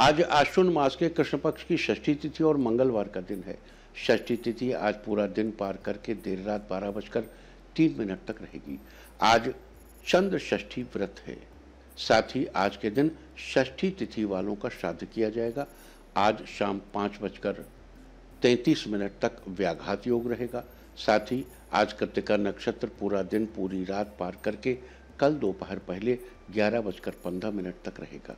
आज आश्विन मास के कृष्ण पक्ष की षष्ठी तिथि और मंगलवार का दिन है षष्ठी तिथि आज पूरा दिन पार करके देर रात बारह बजकर तीन मिनट तक रहेगी आज चंद्र षष्ठी व्रत है साथ ही आज के दिन षष्ठी तिथि वालों का श्राद्ध किया जाएगा आज शाम पाँच बजकर तैंतीस मिनट तक व्याघात योग रहेगा साथ ही आज कृतिका नक्षत्र पूरा दिन पूरी रात पार करके कल दोपहर पहले ग्यारह बजकर पंद्रह मिनट तक रहेगा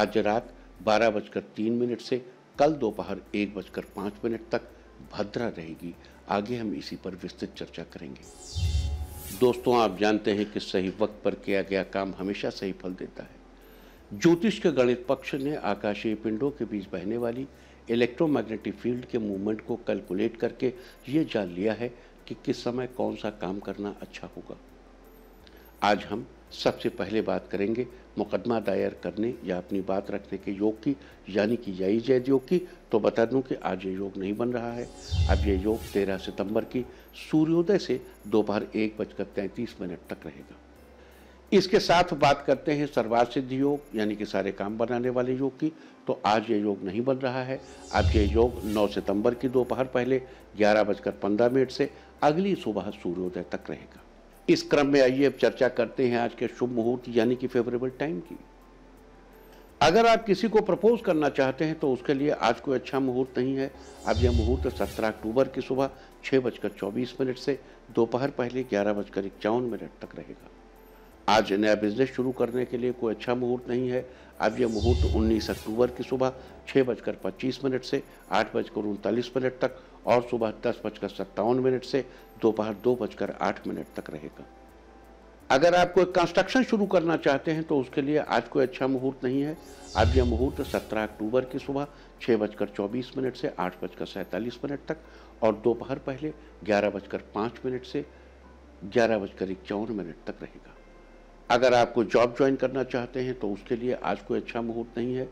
आज रात बारह बजकर तीन मिनट से कल दोपहर एक बजकर पाँच मिनट तक भद्रा रहेगी आगे हम इसी पर विस्तृत चर्चा करेंगे दोस्तों आप जानते हैं कि सही वक्त पर किया गया काम हमेशा सही फल देता है ज्योतिष के गणित पक्ष ने आकाशीय पिंडों के बीच बहने वाली इलेक्ट्रोमैग्नेटिक फील्ड के मूवमेंट को कैलकुलेट करके ये जान लिया है कि किस समय कौन सा काम करना अच्छा होगा आज हम सबसे पहले बात करेंगे मुकदमा दायर करने या अपनी बात रखने के योग की यानी कि यही जैद योग की तो बता दूं कि आज ये योग नहीं बन रहा है अब ये योग 13 सितंबर की सूर्योदय से दोपहर एक बजकर तैंतीस मिनट तक रहेगा इसके साथ बात करते हैं सिद्धि योग यानी कि सारे काम बनाने वाले योग की तो आज ये योग नहीं बन रहा है अब ये योग 9 सितंबर की दोपहर पहले ग्यारह बजकर पंद्रह मिनट से अगली सुबह सूर्योदय तक रहेगा इस क्रम में आइए अब चर्चा करते हैं आज के शुभ मुहूर्त यानी कि फेवरेबल टाइम की अगर आप किसी को प्रपोज करना चाहते हैं तो उसके लिए आज कोई अच्छा मुहूर्त नहीं है अब यह मुहूर्त सत्रह अक्टूबर की सुबह छः बजकर चौबीस मिनट से दोपहर पहले ग्यारह बजकर इक्यावन मिनट तक रहेगा आज नया बिजनेस शुरू करने के लिए कोई अच्छा मुहूर्त नहीं है अब यह मुहूर्त 19 अक्टूबर की सुबह छः बजकर पच्चीस मिनट से आठ बजकर उनतालीस मिनट तक और सुबह दस बजकर सत्तावन मिनट से दोपहर दो बजकर आठ मिनट तक रहेगा अगर आप कोई कंस्ट्रक्शन शुरू करना चाहते हैं तो उसके लिए आज कोई अच्छा मुहूर्त नहीं है अब यह मुहूर्त 17 अक्टूबर की सुबह छः बजकर चौबीस मिनट से आठ बजकर सैंतालीस मिनट तक और दोपहर पहले ग्यारह बजकर पाँच मिनट से ग्यारह बजकर इक्यावन मिनट तक रहेगा अगर आप कोई जॉब ज्वाइन करना चाहते हैं तो उसके लिए आज कोई अच्छा मुहूर्त नहीं है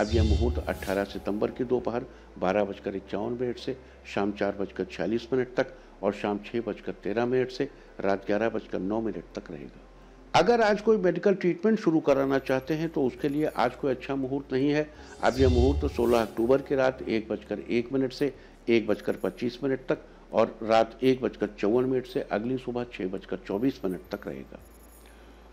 अब यह मुहूर्त 18 सितंबर की दोपहर बारह बजकर इक्यावन मिनट से शाम चार बजकर छियालीस मिनट तक और शाम छः बजकर तेरह मिनट से रात ग्यारह बजकर नौ मिनट तक रहेगा अगर आज कोई मेडिकल ट्रीटमेंट शुरू कराना चाहते हैं तो उसके लिए आज कोई अच्छा मुहूर्त नहीं है अब यह मुहूर्त 16 अक्टूबर की रात एक बजकर एक मिनट से एक बजकर पच्चीस मिनट तक और रात एक बजकर चौवन मिनट से अगली सुबह छः बजकर चौबीस मिनट तक रहेगा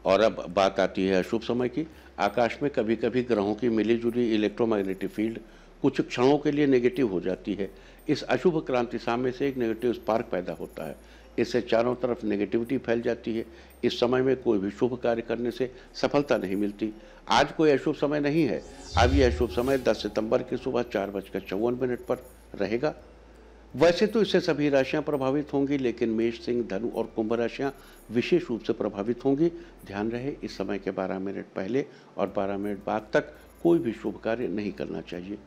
और अब बात आती है अशुभ समय की आकाश में कभी कभी ग्रहों की मिली जुली इलेक्ट्रोमैग्नेटिक फील्ड कुछ क्षणों के लिए नेगेटिव हो जाती है इस अशुभ क्रांति सामने से एक नेगेटिव स्पार्क पैदा होता है इससे चारों तरफ नेगेटिविटी फैल जाती है इस समय में कोई भी शुभ कार्य करने से सफलता नहीं मिलती आज कोई अशुभ समय नहीं है अब यह अशुभ समय 10 सितंबर की सुबह चार बजकर चौवन मिनट पर रहेगा वैसे तो इससे सभी राशियां प्रभावित होंगी लेकिन मेष सिंह धनु और कुंभ राशियां विशेष रूप से प्रभावित होंगी ध्यान रहे इस समय के 12 मिनट पहले और 12 मिनट बाद तक कोई भी शुभ कार्य नहीं करना चाहिए